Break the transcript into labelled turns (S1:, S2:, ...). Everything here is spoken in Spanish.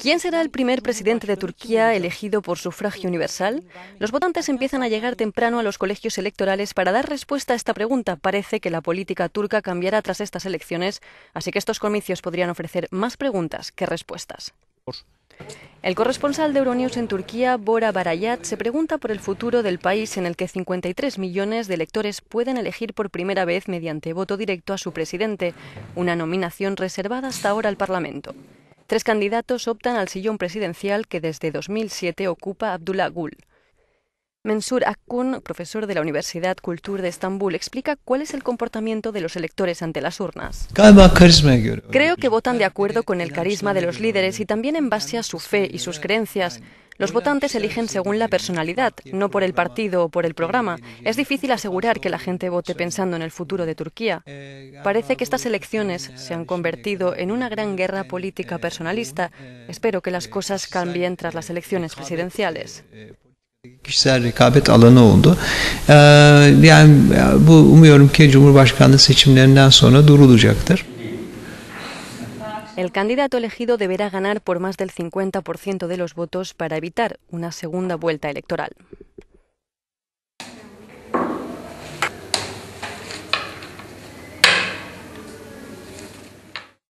S1: ¿Quién será el primer presidente de Turquía elegido por sufragio universal? Los votantes empiezan a llegar temprano a los colegios electorales para dar respuesta a esta pregunta. Parece que la política turca cambiará tras estas elecciones, así que estos comicios podrían ofrecer más preguntas que respuestas. El corresponsal de Euronews en Turquía, Bora Barayat, se pregunta por el futuro del país en el que 53 millones de electores pueden elegir por primera vez mediante voto directo a su presidente, una nominación reservada hasta ahora al Parlamento. Tres candidatos optan al sillón presidencial que desde 2007 ocupa Abdullah Gül. Mensur Akkun, profesor de la Universidad Kultur de Estambul, explica cuál es el comportamiento de los electores ante las urnas. Creo que votan de acuerdo con el carisma de los líderes y también en base a su fe y sus creencias. Los votantes eligen según la personalidad, no por el partido o por el programa. Es difícil asegurar que la gente vote pensando en el futuro de Turquía. Parece que estas elecciones se han convertido en una gran guerra política personalista. Espero que las cosas cambien tras las elecciones presidenciales.
S2: kişisel rekabet alanı oldu. Ee, yani bu umuyorum ki Cumhurbaşkanlığı seçimlerinden sonra durulacaktır.
S1: El candidato elegido deberá ganar por más del 50% de los votos para evitar una segunda vuelta electoral.